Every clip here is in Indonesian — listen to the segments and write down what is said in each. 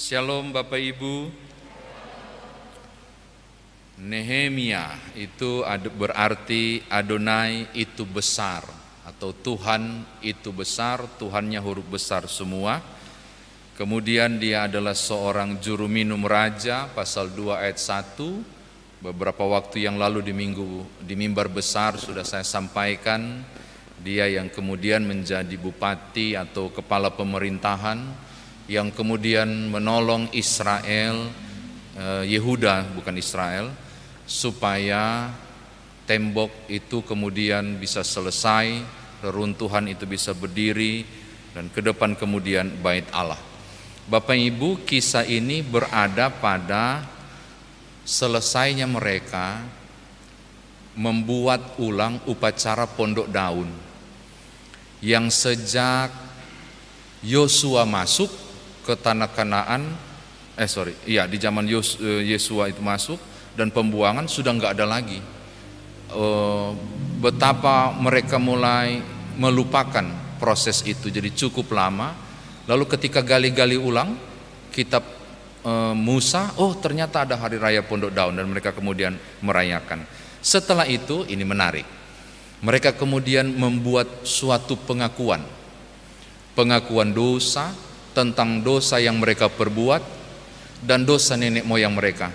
Shalom Bapak Ibu. Nehemia itu berarti Adonai itu besar atau Tuhan itu besar, Tuhannya huruf besar semua. Kemudian dia adalah seorang juru minum raja pasal 2 ayat 1 beberapa waktu yang lalu di minggu di mimbar besar sudah saya sampaikan dia yang kemudian menjadi bupati atau kepala pemerintahan yang kemudian menolong Israel, eh, Yehuda bukan Israel, supaya tembok itu kemudian bisa selesai, reruntuhan itu bisa berdiri, dan ke depan kemudian bait Allah. Bapak Ibu, kisah ini berada pada selesainya mereka membuat ulang upacara pondok daun yang sejak Yosua masuk ke tanah Kanaan, eh sorry, iya di zaman eh, Yesua itu masuk dan pembuangan sudah nggak ada lagi. Eh, betapa mereka mulai melupakan proses itu, jadi cukup lama. Lalu ketika gali-gali ulang kitab eh, Musa, oh ternyata ada hari raya Pondok Daun dan mereka kemudian merayakan. Setelah itu ini menarik. Mereka kemudian membuat suatu pengakuan. Pengakuan dosa, tentang dosa yang mereka perbuat dan dosa nenek moyang mereka.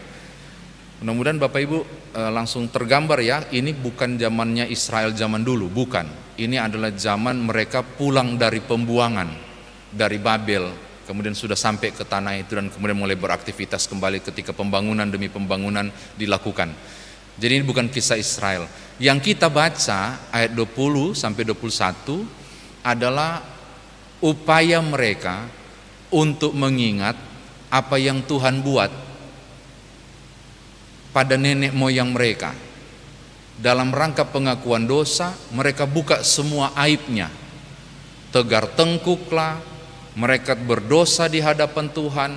Mudah-mudahan Bapak Ibu eh, langsung tergambar ya, ini bukan zamannya Israel zaman dulu, bukan. Ini adalah zaman mereka pulang dari pembuangan, dari Babel, kemudian sudah sampai ke tanah itu dan kemudian mulai beraktivitas kembali ketika pembangunan demi pembangunan dilakukan. Jadi ini bukan kisah Israel. Yang kita baca ayat 20 sampai 21 adalah upaya mereka untuk mengingat apa yang Tuhan buat pada nenek moyang mereka. Dalam rangka pengakuan dosa, mereka buka semua aibnya. Tegar tengkuklah, mereka berdosa di hadapan Tuhan,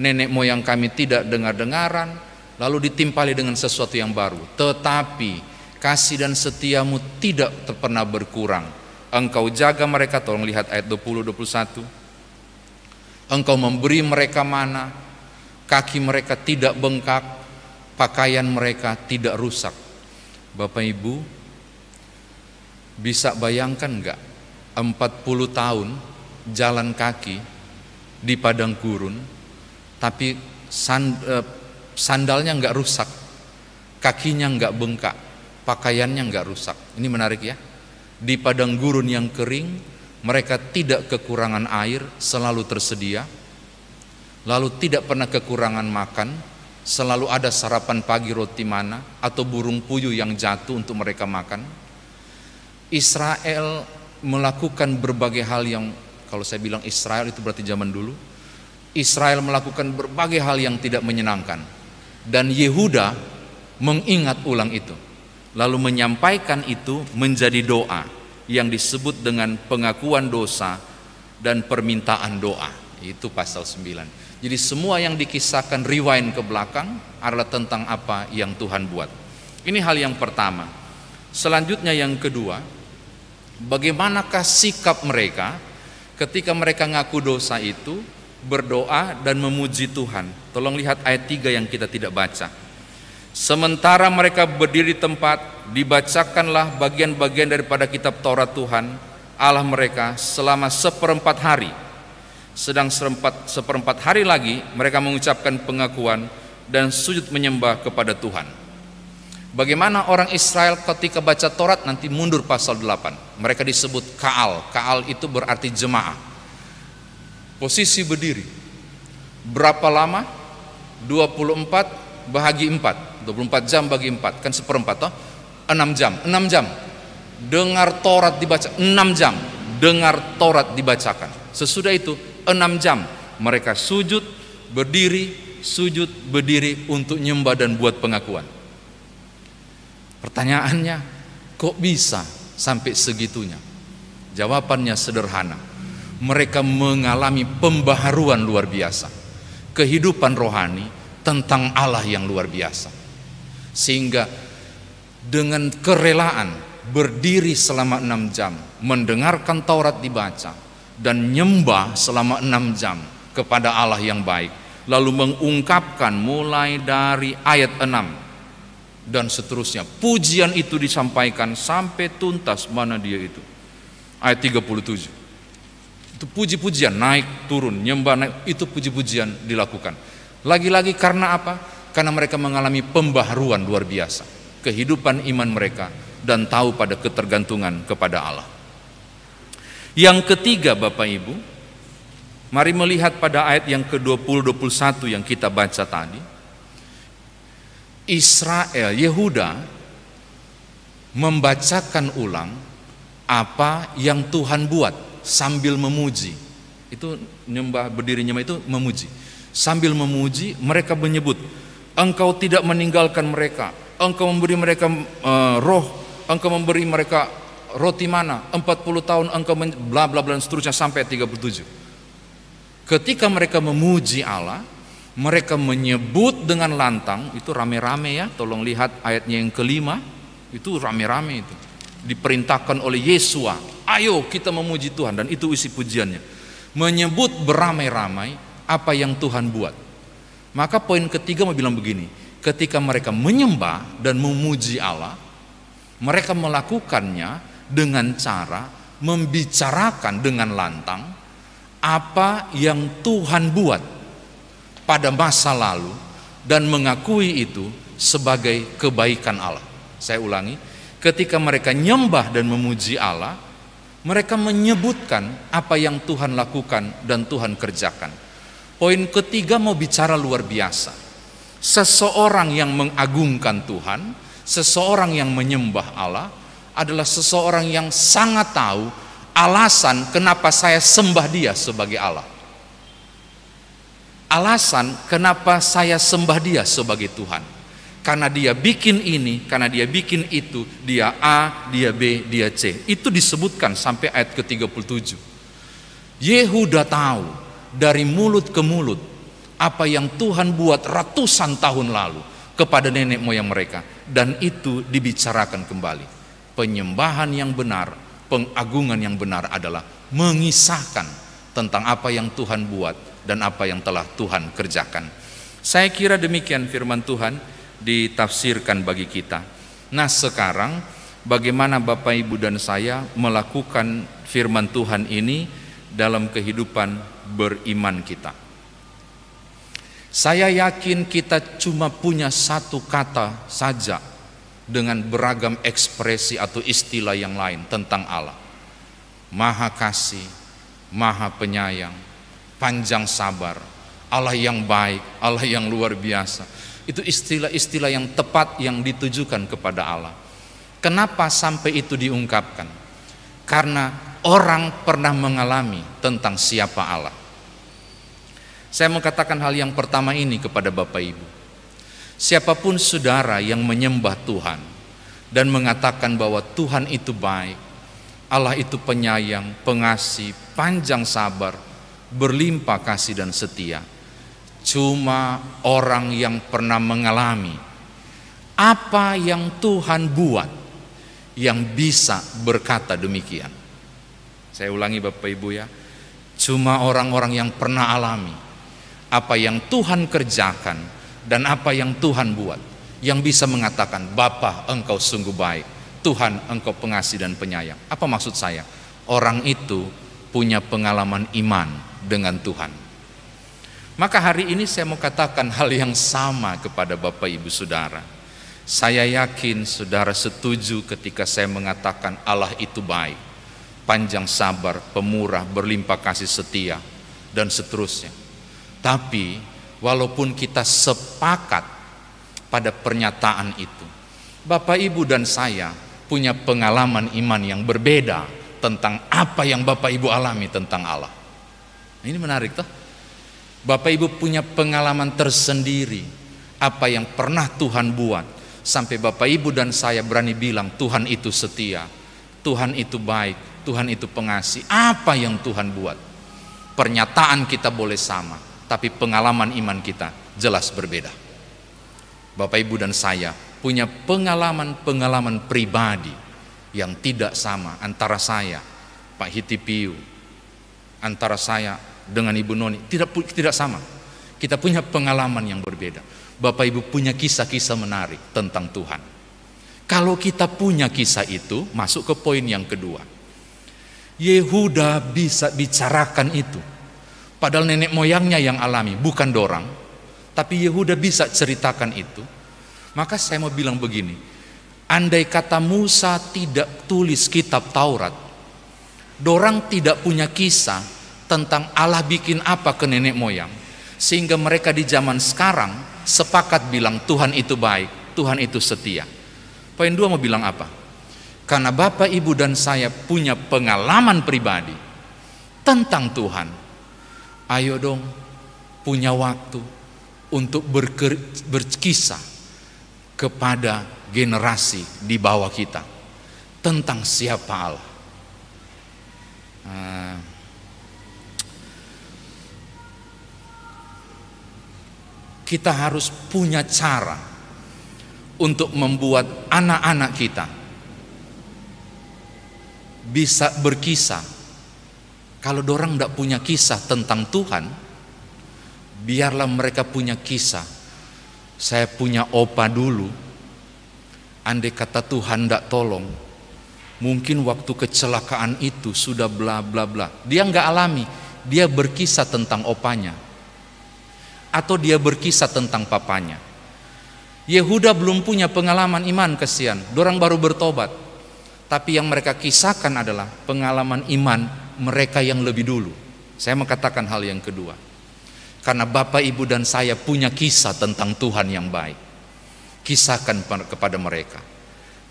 nenek moyang kami tidak dengar-dengaran, lalu ditimpali dengan sesuatu yang baru. Tetapi kasih dan setiamu tidak pernah berkurang. Engkau jaga mereka, tolong lihat ayat 20-21 Engkau memberi mereka mana, kaki mereka tidak bengkak, pakaian mereka tidak rusak. Bapak Ibu, bisa bayangkan nggak 40 tahun jalan kaki di padang gurun, tapi eh, sandalnya nggak rusak, kakinya nggak bengkak, pakaiannya nggak rusak. Ini menarik ya. Di padang gurun yang kering, mereka tidak kekurangan air, selalu tersedia, lalu tidak pernah kekurangan makan, selalu ada sarapan pagi roti mana atau burung puyuh yang jatuh untuk mereka makan. Israel melakukan berbagai hal yang kalau saya bilang Israel itu berarti zaman dulu. Israel melakukan berbagai hal yang tidak menyenangkan dan Yehuda mengingat ulang itu lalu menyampaikan itu menjadi doa yang disebut dengan pengakuan dosa dan permintaan doa. Itu pasal 9. Jadi semua yang dikisahkan rewind ke belakang adalah tentang apa yang Tuhan buat. Ini hal yang pertama. Selanjutnya yang kedua, bagaimanakah sikap mereka ketika mereka ngaku dosa itu berdoa dan memuji Tuhan. Tolong lihat ayat 3 yang kita tidak baca. Sementara mereka berdiri tempat dibacakanlah bagian-bagian daripada kitab Taurat Tuhan Allah mereka selama seperempat hari sedang seperempat, seperempat hari lagi mereka mengucapkan pengakuan dan sujud menyembah kepada Tuhan bagaimana orang Israel ketika baca Taurat nanti mundur pasal 8 mereka disebut Kaal Kaal itu berarti jemaah posisi berdiri berapa lama 24 bahagi 4 24 jam bagi 4 kan seperempat toh 6 jam, 6 jam. Dengar Taurat dibaca 6 jam, dengar Taurat dibacakan. Sesudah itu 6 jam mereka sujud, berdiri, sujud, berdiri untuk nyembah dan buat pengakuan. Pertanyaannya, kok bisa sampai segitunya? Jawabannya sederhana. Mereka mengalami pembaharuan luar biasa. Kehidupan rohani tentang Allah yang luar biasa. Sehingga dengan kerelaan berdiri selama enam jam, mendengarkan Taurat dibaca, dan nyembah selama enam jam kepada Allah yang baik. Lalu mengungkapkan mulai dari ayat 6 dan seterusnya. Pujian itu disampaikan sampai tuntas mana dia itu. Ayat 37 itu puji-pujian naik turun nyembah naik itu puji-pujian dilakukan lagi-lagi karena apa karena mereka mengalami pembaharuan luar biasa kehidupan iman mereka dan tahu pada ketergantungan kepada Allah. Yang ketiga Bapak Ibu, mari melihat pada ayat yang ke-20-21 yang kita baca tadi. Israel, Yehuda membacakan ulang apa yang Tuhan buat sambil memuji. Itu nyembah berdiri nyembah itu memuji. Sambil memuji mereka menyebut, engkau tidak meninggalkan mereka, engkau memberi mereka uh, roh, engkau memberi mereka roti mana, 40 tahun engkau bla bla bla seterusnya sampai 37. Ketika mereka memuji Allah, mereka menyebut dengan lantang, itu rame-rame ya, tolong lihat ayatnya yang kelima, itu rame-rame itu. Diperintahkan oleh Yesua, ayo kita memuji Tuhan dan itu isi pujiannya. Menyebut beramai-ramai apa yang Tuhan buat. Maka poin ketiga mau bilang begini, ketika mereka menyembah dan memuji Allah, mereka melakukannya dengan cara membicarakan dengan lantang apa yang Tuhan buat pada masa lalu dan mengakui itu sebagai kebaikan Allah. Saya ulangi, ketika mereka menyembah dan memuji Allah, mereka menyebutkan apa yang Tuhan lakukan dan Tuhan kerjakan. Poin ketiga mau bicara luar biasa. Seseorang yang mengagungkan Tuhan, seseorang yang menyembah Allah adalah seseorang yang sangat tahu alasan kenapa saya sembah Dia sebagai Allah. Alasan kenapa saya sembah Dia sebagai Tuhan. Karena dia bikin ini, karena dia bikin itu, dia A, dia B, dia C. Itu disebutkan sampai ayat ke-37. Yehuda tahu dari mulut ke mulut apa yang Tuhan buat ratusan tahun lalu kepada nenek moyang mereka dan itu dibicarakan kembali. Penyembahan yang benar, pengagungan yang benar adalah mengisahkan tentang apa yang Tuhan buat dan apa yang telah Tuhan kerjakan. Saya kira demikian firman Tuhan ditafsirkan bagi kita. Nah, sekarang bagaimana Bapak Ibu dan saya melakukan firman Tuhan ini dalam kehidupan beriman kita. Saya yakin kita cuma punya satu kata saja dengan beragam ekspresi atau istilah yang lain tentang Allah. Maha kasih, maha penyayang, panjang sabar, Allah yang baik, Allah yang luar biasa. Itu istilah-istilah yang tepat yang ditujukan kepada Allah. Kenapa sampai itu diungkapkan? Karena orang pernah mengalami tentang siapa Allah. Saya mengatakan hal yang pertama ini kepada Bapak Ibu. Siapapun saudara yang menyembah Tuhan dan mengatakan bahwa Tuhan itu baik, Allah itu penyayang, pengasih, panjang sabar, berlimpah kasih dan setia. Cuma orang yang pernah mengalami apa yang Tuhan buat yang bisa berkata demikian. Saya ulangi Bapak Ibu ya. Cuma orang-orang yang pernah alami apa yang Tuhan kerjakan dan apa yang Tuhan buat yang bisa mengatakan Bapa engkau sungguh baik Tuhan engkau pengasih dan penyayang apa maksud saya orang itu punya pengalaman iman dengan Tuhan maka hari ini saya mau katakan hal yang sama kepada Bapak Ibu Saudara saya yakin saudara setuju ketika saya mengatakan Allah itu baik panjang sabar, pemurah, berlimpah kasih setia, dan seterusnya. Tapi walaupun kita sepakat pada pernyataan itu, Bapak Ibu dan saya punya pengalaman iman yang berbeda tentang apa yang Bapak Ibu alami tentang Allah. Nah, ini menarik toh. Bapak Ibu punya pengalaman tersendiri apa yang pernah Tuhan buat sampai Bapak Ibu dan saya berani bilang Tuhan itu setia, Tuhan itu baik, Tuhan itu pengasih. Apa yang Tuhan buat? Pernyataan kita boleh sama, tapi pengalaman iman kita jelas berbeda. Bapak Ibu dan saya punya pengalaman-pengalaman pribadi yang tidak sama antara saya, Pak Hitipiu, antara saya dengan Ibu Noni, tidak tidak sama. Kita punya pengalaman yang berbeda. Bapak Ibu punya kisah-kisah menarik tentang Tuhan. Kalau kita punya kisah itu, masuk ke poin yang kedua. Yehuda bisa bicarakan itu Padahal nenek moyangnya yang alami, bukan dorang. Tapi Yehuda bisa ceritakan itu. Maka saya mau bilang begini, andai kata Musa tidak tulis kitab Taurat, dorang tidak punya kisah tentang Allah bikin apa ke nenek moyang. Sehingga mereka di zaman sekarang sepakat bilang Tuhan itu baik, Tuhan itu setia. Poin dua mau bilang apa? Karena Bapak, Ibu, dan saya punya pengalaman pribadi tentang Tuhan Ayo dong punya waktu untuk berker, berkisah kepada generasi di bawah kita tentang siapa Allah. Ah. kita harus punya cara untuk membuat anak-anak kita bisa berkisah kalau dorang tidak punya kisah tentang Tuhan, biarlah mereka punya kisah. Saya punya opa dulu, andai kata Tuhan tidak tolong, mungkin waktu kecelakaan itu sudah bla bla bla. Dia nggak alami, dia berkisah tentang opanya. Atau dia berkisah tentang papanya. Yehuda belum punya pengalaman iman kesian, dorang baru bertobat. Tapi yang mereka kisahkan adalah pengalaman iman mereka yang lebih dulu. Saya mengatakan hal yang kedua. Karena Bapak, Ibu, dan saya punya kisah tentang Tuhan yang baik. Kisahkan kepada mereka.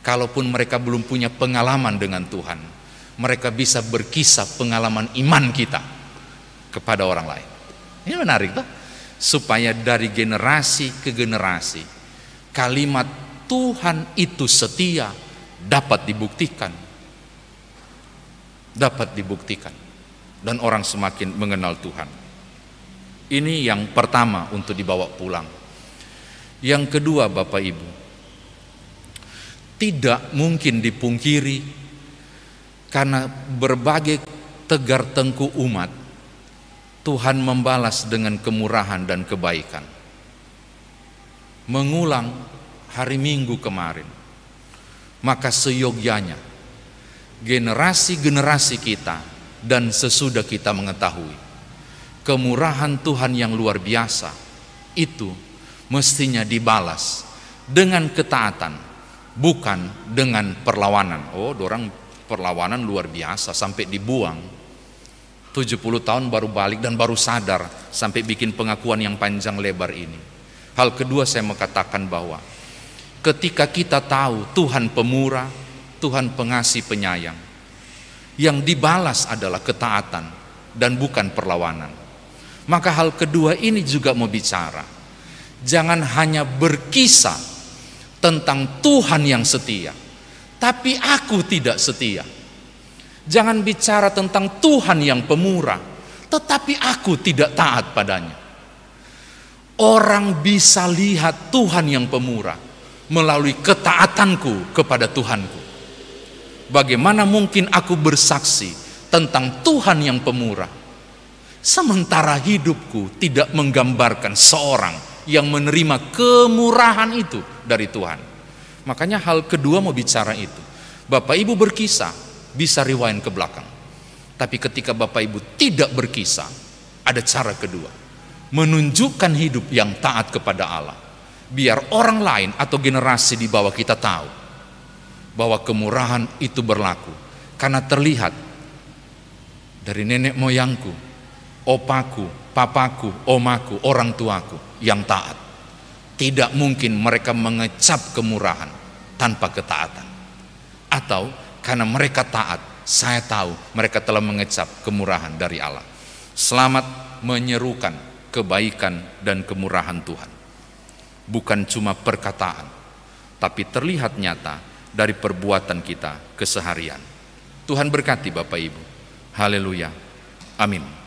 Kalaupun mereka belum punya pengalaman dengan Tuhan, mereka bisa berkisah pengalaman iman kita kepada orang lain. Ini menarik, Pak. Supaya dari generasi ke generasi, kalimat Tuhan itu setia dapat dibuktikan dapat dibuktikan dan orang semakin mengenal Tuhan. Ini yang pertama untuk dibawa pulang. Yang kedua, Bapak Ibu, tidak mungkin dipungkiri karena berbagai tegar tengku umat, Tuhan membalas dengan kemurahan dan kebaikan. Mengulang hari Minggu kemarin, maka seyogyanya generasi-generasi kita dan sesudah kita mengetahui kemurahan Tuhan yang luar biasa itu mestinya dibalas dengan ketaatan bukan dengan perlawanan oh dorang perlawanan luar biasa sampai dibuang 70 tahun baru balik dan baru sadar sampai bikin pengakuan yang panjang lebar ini hal kedua saya mengatakan bahwa ketika kita tahu Tuhan pemurah Tuhan pengasih penyayang. Yang dibalas adalah ketaatan dan bukan perlawanan. Maka hal kedua ini juga mau bicara. Jangan hanya berkisah tentang Tuhan yang setia, tapi aku tidak setia. Jangan bicara tentang Tuhan yang pemurah, tetapi aku tidak taat padanya. Orang bisa lihat Tuhan yang pemurah melalui ketaatanku kepada Tuhanku. Bagaimana mungkin aku bersaksi tentang Tuhan yang pemurah? Sementara hidupku tidak menggambarkan seorang yang menerima kemurahan itu dari Tuhan. Makanya hal kedua mau bicara itu. Bapak Ibu berkisah, bisa riwayat ke belakang. Tapi ketika Bapak Ibu tidak berkisah, ada cara kedua. Menunjukkan hidup yang taat kepada Allah. Biar orang lain atau generasi di bawah kita tahu bahwa kemurahan itu berlaku karena terlihat dari nenek moyangku, opaku, papaku, omaku, orang tuaku yang taat. Tidak mungkin mereka mengecap kemurahan tanpa ketaatan. Atau karena mereka taat, saya tahu mereka telah mengecap kemurahan dari Allah. Selamat menyerukan kebaikan dan kemurahan Tuhan. Bukan cuma perkataan, tapi terlihat nyata dari perbuatan kita keseharian. Tuhan berkati Bapak Ibu. Haleluya. Amin.